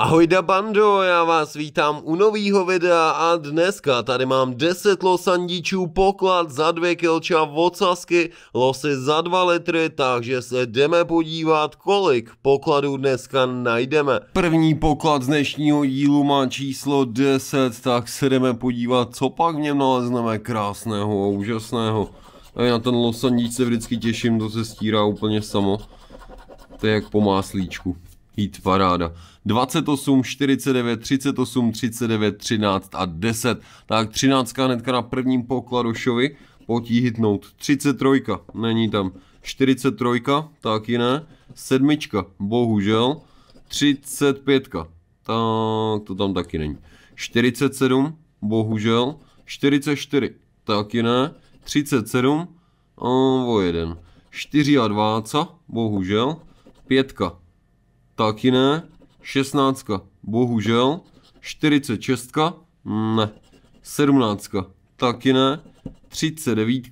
Ahoj da bando, já vás vítám u nového videa a dneska tady mám 10 losandičů poklad za dvě kelča vocasky, losy za 2 litry, takže se jdeme podívat, kolik pokladů dneska najdeme. První poklad z dnešního dílu má číslo 10, tak se jdeme podívat, co pak v něm nalezneme krásného a úžasného. A já na ten losandič se vždycky těším, to se stírá úplně samo. To je jak po máslíčku. Heat paráda. 28, 49, 38, 39, 13 a 10. Tak 13 hnedka na prvním pokladošovi. Pojď jí hitnout. 33, není tam. 43, tak jiné. Sedmička, bohužel. 35, tak to tam taky není. 47, bohužel. 44, tak jiné. 37, o jeden. 24, bohužel. 5, Taky ne. 16. Bohužel. 46. Ne. 17. Taky ne. 39.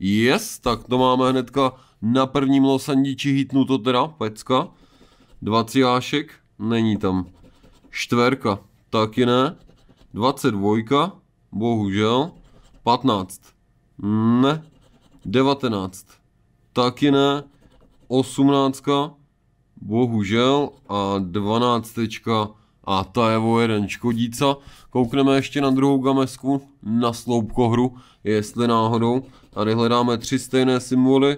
Yes, tak to máme hnedka na prvním losandíči hitnu to teda, pecka. 20 jášek, není tam. Čtverka, taky ne. 22, bohužel. 15, ne. 19, taky ne. 18, bohužel a 12. a ta je o jeden škodíca. Koukneme ještě na druhou gamesku, na sloupkohru, jestli náhodou. Tady hledáme tři stejné symboly,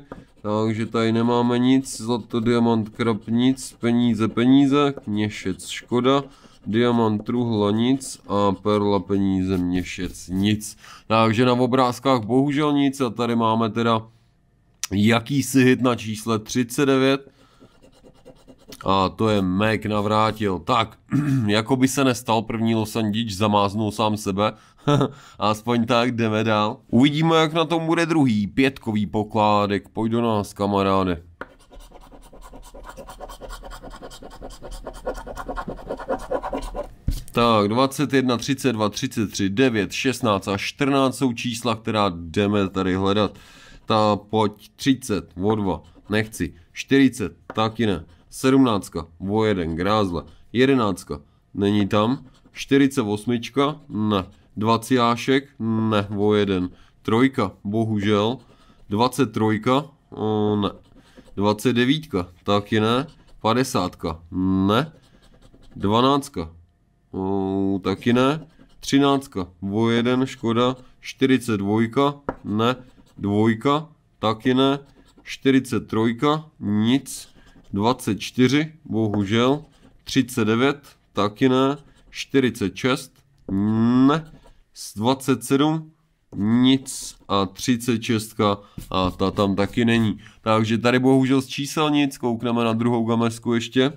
takže tady nemáme nic, zlato, diamant, krab, nic, peníze, peníze, Kněšec, škoda, diamant, truhla, nic a perla, peníze, měšec, nic. Takže na obrázkách bohužel nic a tady máme teda jakýsi hit na čísle 39, a to je Mac navrátil. Tak, jako by se nestal první losandič, zamáznul sám sebe. Aspoň tak, jdeme dál. Uvidíme, jak na tom bude druhý, pětkový pokládek. Pojď do nás, kamaráde. Tak, 21, 32, 33, 9, 16 a 14 jsou čísla, která jdeme tady hledat. Ta pojď 30, o 2, nechci, 40, taky ne. Sedmnáctka, o jeden, grázle. Jedenáctka, není tam. 48, ne. Dvaciášek, ne, o jeden. Trojka, bohužel. 23, eh, ne. 29, taky ne. 50, ne. 12, eh, taky ne. 13, o jeden, škoda. 42, ne. Dvojka, taky ne. 43, nic. 24, bohužel, 39, taky ne, 46, ne, 27, nic a 36 a ta tam taky není. Takže tady bohužel z čísel nic, koukneme na druhou gamesku ještě.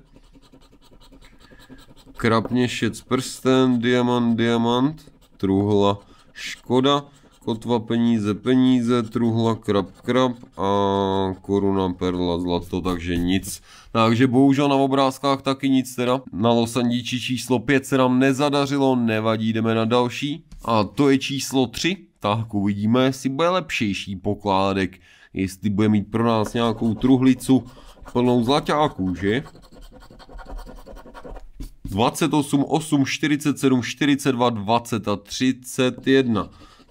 Krapně šec prstem, diamant, diamant, truhla, škoda, Kotva peníze, peníze, truhla, krab, krab a koruna, perla, zlato, takže nic. Takže bohužel na obrázkách taky nic teda. Na losandíči číslo 5 se nám nezadařilo, nevadí, jdeme na další. A to je číslo 3, tak uvidíme, jestli bude lepšejší pokládek. Jestli bude mít pro nás nějakou truhlicu plnou zlaťáků, že? 28, 8, 47, 42, 20 a 31.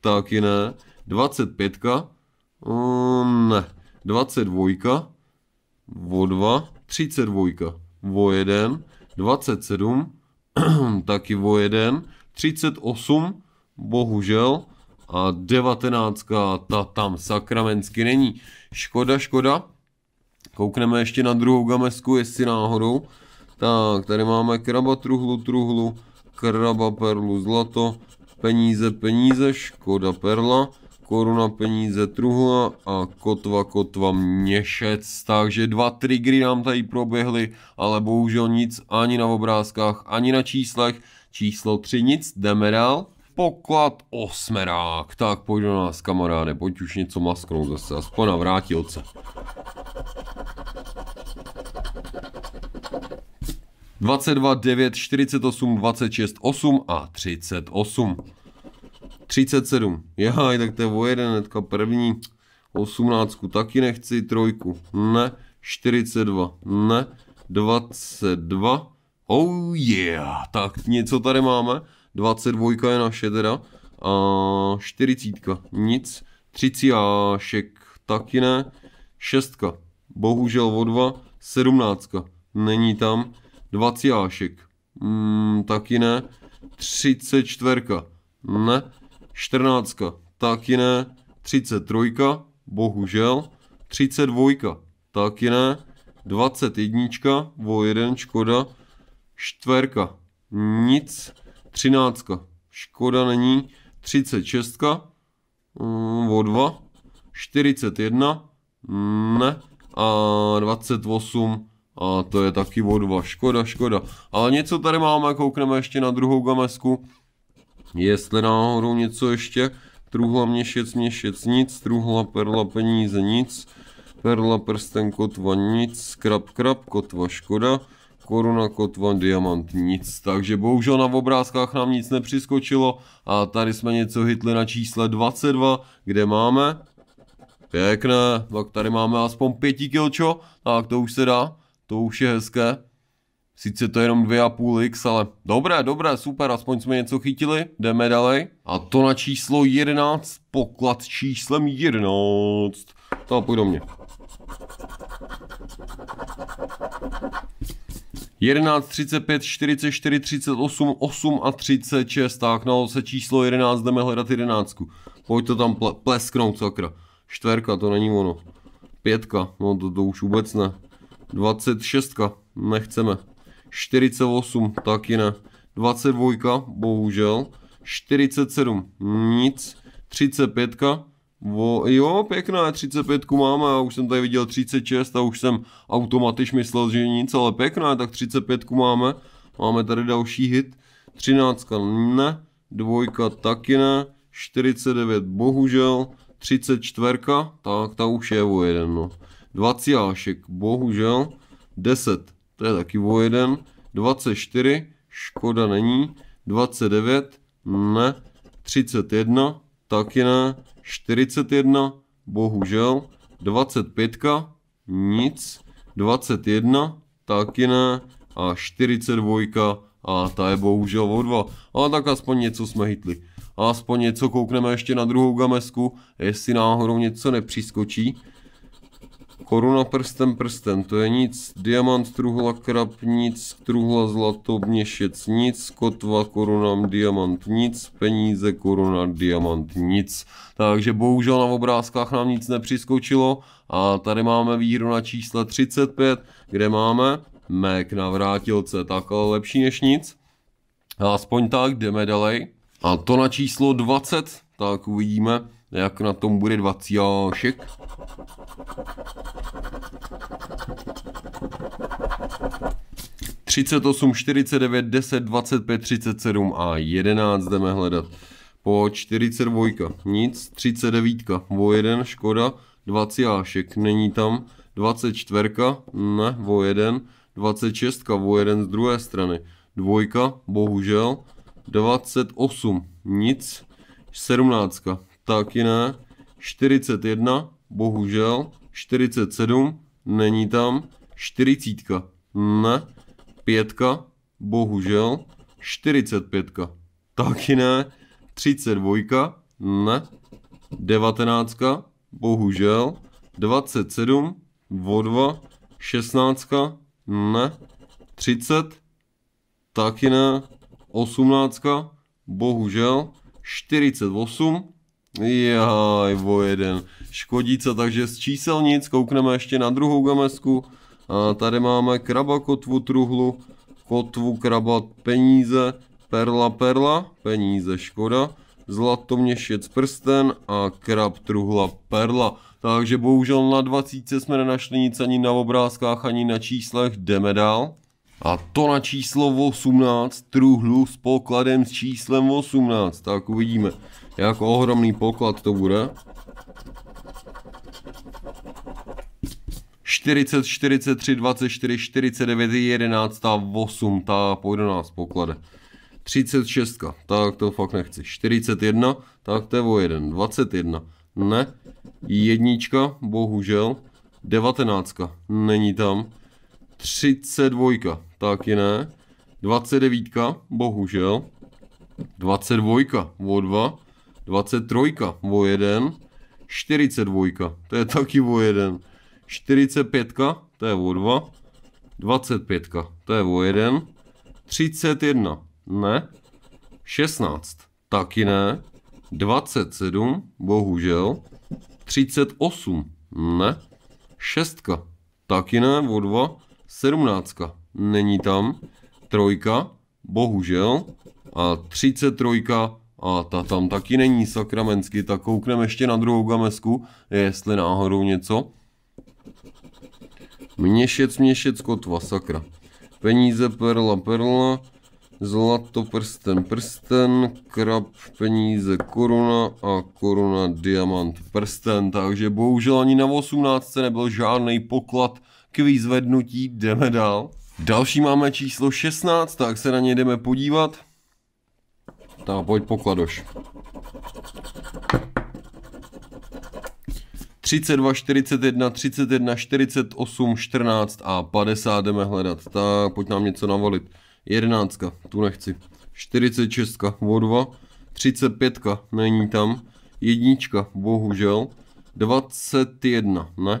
taky ne. 25. Um, mm, ne. 22. O 2. 32. O 1. 27. taky o 1. 38. Bohužel. A 19. Ta tam sakramensky není. Škoda, škoda. Koukneme ještě na druhou gamesku, jestli náhodou. Tak, tady máme kraba, truhlu, truhlu, kraba, perlu, zlato, peníze, peníze, škoda perla, koruna, peníze, truhla a kotva, kotva, měšec. Takže dva triggery nám tady proběhly, ale bohužel nic ani na obrázkách, ani na číslech. Číslo tři nic, jdeme dál. Poklad osmerák. Tak pojď do nás, kamaráde, pojď už něco masknout zase, aspoň na vrátilce. 22, 9, 48, 26, 8 a 38. 37. Jaj, tak to je o jeden, netka první. 18 taky nechci, trojku ne, 42 ne, 22. Oh yeah, tak něco tady máme. 22 je naše teda. A 40 nic. 30 a šek, taky ne. 6 bohužel o 2. 17 není tam. Dvaciášek. Mm, taky ne. Třicet čtverka. Ne. Čtrnáctka. Taky ne. Třicet trojka. Bohužel. Třicet dvojka. Taky ne. Dvacet jednička. vo jeden. Škoda. Čtverka. Nic. Třináctka. Škoda není. Třicet šestka. vo mm, dva. Čtyřicet jedna. Ne. A dvacet osm a to je taky o dva. Škoda, škoda. Ale něco tady máme, koukneme ještě na druhou gamesku. Jestli náhodou něco ještě. Truhla měšec, měšec nic, truhla perla peníze nic, perla prsten kotva nic, krab krab kotva škoda, koruna kotva diamant nic. Takže bohužel na obrázkách nám nic nepřiskočilo a tady jsme něco hitli na čísle 22, kde máme Pěkné, tak tady máme aspoň pěti kilčo, tak to už se dá. To už je hezké. Sice to je jenom 2,5x, ale dobré, dobré, super, aspoň jsme něco chytili, jdeme dalej. A to na číslo 11, poklad číslem 11. To půjde do mě. 11, 35, 44, 38, 8 a 36. Tak, na se číslo 11, jdeme hledat 11. Pojď to tam plesknout, sakra. Čtverka, to není ono. Pětka, no to, to už vůbec ne. 26, nechceme. 48, taky ne. 22, bohužel. 47, nic. 35, Vo, jo, pěkná, 35 máme, já už jsem tady viděl 36 a už jsem automaticky myslel, že nic, ale pěkná, tak 35 máme. Máme tady další hit. 13 ne, dvojka taky ne, 49 bohužel, 34, tak ta už je o jeden, no. Dvaciášek, bohužel. 10, to je taky o 1. 24, škoda není. 29, ne. 31, taky ne. 41, bohužel. 25, nic. 21, taky ne. A 42, a ta je bohužel o 2. A tak aspoň něco jsme hitli. Aspoň něco koukneme ještě na druhou gamesku, jestli náhodou něco nepřiskočí. Koruna prstem prstem, to je nic. Diamant truhla krab nic, truhla zlato měšec nic, kotva koruna diamant nic, peníze koruna diamant nic. Takže bohužel na obrázkách nám nic nepřiskočilo a tady máme výhru na čísle 35, kde máme Mac na vrátilce, tak ale lepší než nic. Aspoň tak, jdeme dalej. A to na číslo 20, tak uvidíme, jak na tom bude 20 Třicet osm, čtyřicet devět, deset, dvacet pět, třicet sedm a jedenáct jdeme hledat. Po 42, nic, 39, o jeden, škoda, 20 ášek, není tam, 24, ne, o jeden, 26, o jeden z druhé strany, dvojka, bohužel, 28, nic, 17 taky ne. 41, bohužel. 47, není tam. 40, ne. 5, bohužel. 45, taky ne. 32, ne. 19, bohužel. 27, o 2, 16, ne. 30, taky ne. 18, bohužel. 48, Jaj, o jeden. Škodíce, takže z čísel nic, koukneme ještě na druhou gamesku. A tady máme kraba, kotvu, truhlu, kotvu, kraba, peníze, perla, perla, peníze, škoda. Zlato měšec prsten a krab, truhla, perla. Takže bohužel na 20 jsme nenašli nic ani na obrázkách, ani na číslech. Jdeme dál. A to na číslo 18, truhlu s pokladem s číslem 18. Tak uvidíme, jako ohromný poklad to bude. 40, 43, 24, 49, 11 a 8, ta pojde nás poklade. 36, tak to fakt nechci. 41, tak to je o 1. 21, ne. Jednička, bohužel. 19, není tam. 32, taky ne. 29, bohužel. 22, o 2. 23, o 1. 42, to je taky o 1. 45, to je o 2. 25, to je o 1. 31, ne. 16, taky ne. 27, bohužel. 38, ne. 6, taky ne, o 2. 17. Není tam. Trojka. Bohužel. A 33. trojka. A ta tam taky není sakramensky, tak koukneme ještě na druhou gamesku, jestli náhodou něco. Měšec, měšec, kotva, sakra. Peníze, perla, perla. Zlato, prsten, prsten, krab, peníze, koruna a koruna, diamant, prsten. Takže bohužel ani na 18 nebyl žádný poklad k výzvednutí, Jdeme dál. Další máme číslo 16, tak se na ně jdeme podívat. Tak, pojď pokladoš. 32, 41, 31, 48, 14 a 50 jdeme hledat. Tak, pojď nám něco navolit. 11, tu nechci. 46, o 2. 35, není tam. Jednička, bohužel. 21, ne?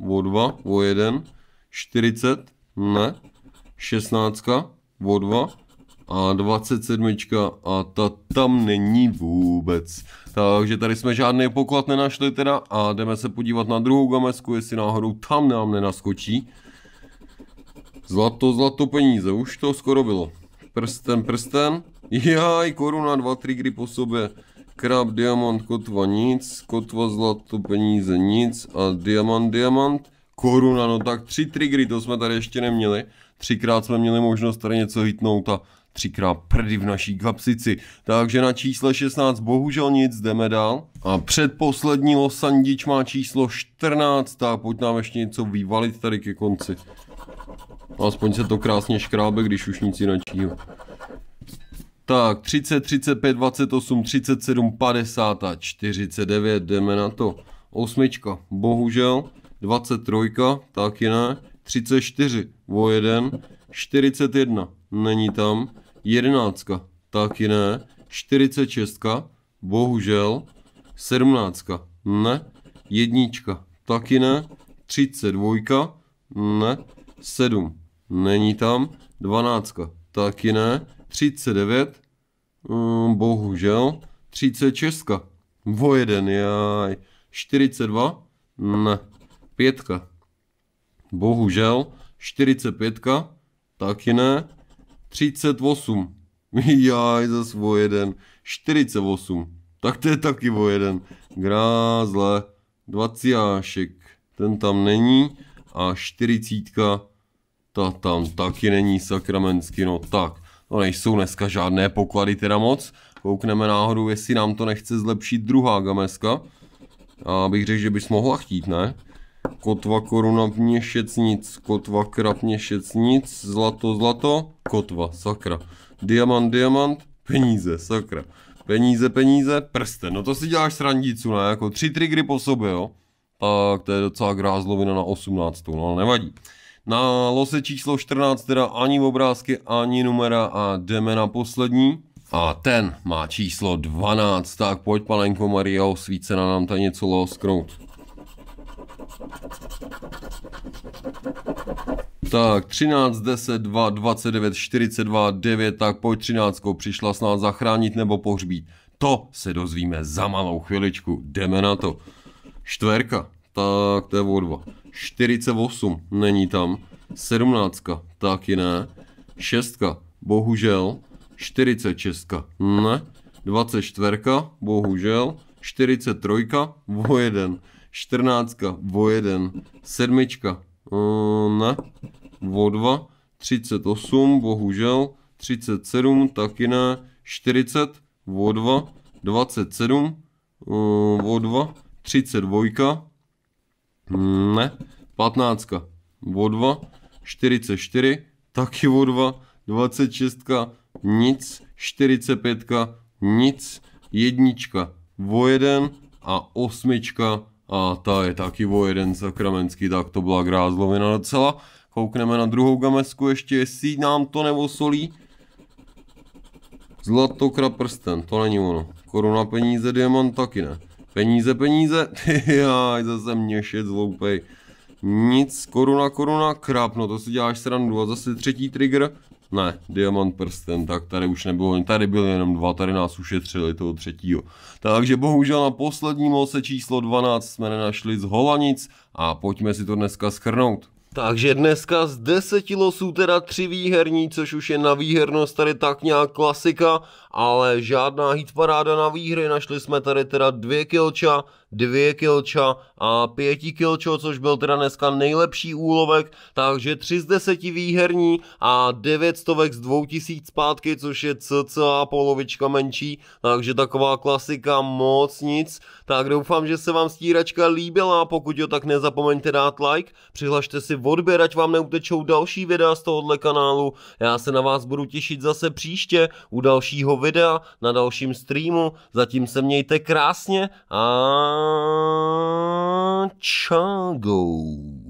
O2, O1, 40, ne, 16, O2 a 27 a ta tam není vůbec. Takže tady jsme žádný poklad nenašli teda a jdeme se podívat na druhou gamesku, jestli náhodou tam nám nenaskočí. Zlato, zlato, peníze, už to skoro bylo. Prsten, prsten, jaj, koruna, dva trigry po sobě. Krab, diamant, kotva nic, kotva zlato, peníze nic a diamant, diamant, koruna, no tak tři triggery, to jsme tady ještě neměli. Třikrát jsme měli možnost tady něco hitnout a třikrát prdy v naší kapsici. Takže na čísle 16 bohužel nic, jdeme dál. A předposlední losandič má číslo 14, tak pojď nám ještě něco vyvalit tady ke konci. Aspoň se to krásně škrábe, když už nic jiného. Tak, 30, 35, 28, 37, 50 a 49, jdeme na to. Osmička, bohužel, 23, taky ne, 34, o 1. 41, není tam, 11, taky ne, 46, bohužel, 17, ne, jednička, taky ne, 32, ne, 7, není tam, 12, taky ne, 39, Um, bohužel. 36. Vo jeden, jaj. 42. Ne. Pětka. Bohužel. 45. Taky ne. 38. Jaj, za o jeden. 48. Tak to je taky vo jeden. Grázle. 20. Ten tam není. A 40. Ta tam taky není sakramentsky, no tak. No nejsou dneska žádné poklady teda moc. Koukneme náhodou, jestli nám to nechce zlepšit druhá gameska. A bych řekl, že bys mohla chtít, ne? Kotva, koruna, měšec, nic. Kotva, krab, měšecnic, nic. Zlato, zlato. Kotva, sakra. Diamant, diamant. Peníze, sakra. Peníze, peníze, prsten. No to si děláš srandícu, ne? Jako tři trigry po sobě, jo? Tak to je docela grázlovina na 18. No nevadí. Na lose číslo 14 teda ani obrázky, ani numera a jdeme na poslední. A ten má číslo 12, tak pojď panenko Maria, na nám tady něco losknout. Tak, 13, 10, 2, 29, 42, 9, tak pojď 13, přišla s nás zachránit nebo pohřbít. To se dozvíme za malou chviličku, jdeme na to. Čtverka. Tak to je o 2. 48, není tam. 17, taky ne. 6, bohužel. 46, ne. 24, bohužel. 43, o 1. 14, o 1. 7, mm, ne. O 2. 38, bohužel. 37, taky ne. 40, o 2. 27, mm, o 2. 32, ne. 15. O 2. 44. Taky o 2. 26. Nic. 45. Nic. Jednička o 1. A 8. A ta je taky o 1 sakramenský. Tak to byla grázlovina docela. Koukneme na druhou gamesku ještě, jestli nám to nebo solí. Zlatokra prsten, to není ono. Koruna peníze, diamant taky ne. Peníze, peníze. Jaj, zase mě šet zloupej. Nic, koruna, koruna, krap, no to si děláš srandu. A zase třetí trigger. Ne, diamant prsten, tak tady už nebylo, tady byly jenom dva, tady nás ušetřili toho třetího. Takže bohužel na posledním ose číslo 12 jsme nenašli z Holanic a pojďme si to dneska schrnout. Takže dneska z deseti losů teda tři výherní, což už je na výhernost tady tak nějak klasika ale žádná hitparáda na výhry, našli jsme tady teda dvě kilča, dvě kilča a pěti kilčo, což byl teda dneska nejlepší úlovek, takže 3 z 10 výherní a 9 stovek z 2000 zpátky, což je cca polovička menší, takže taková klasika moc nic, tak doufám, že se vám stíračka líbila, pokud jo, tak nezapomeňte dát like, přihlašte si odběr, ať vám neutečou další videa z tohohle kanálu, já se na vás budu těšit zase příště u dalšího videa na dalším streamu. Zatím se mějte krásně a čau.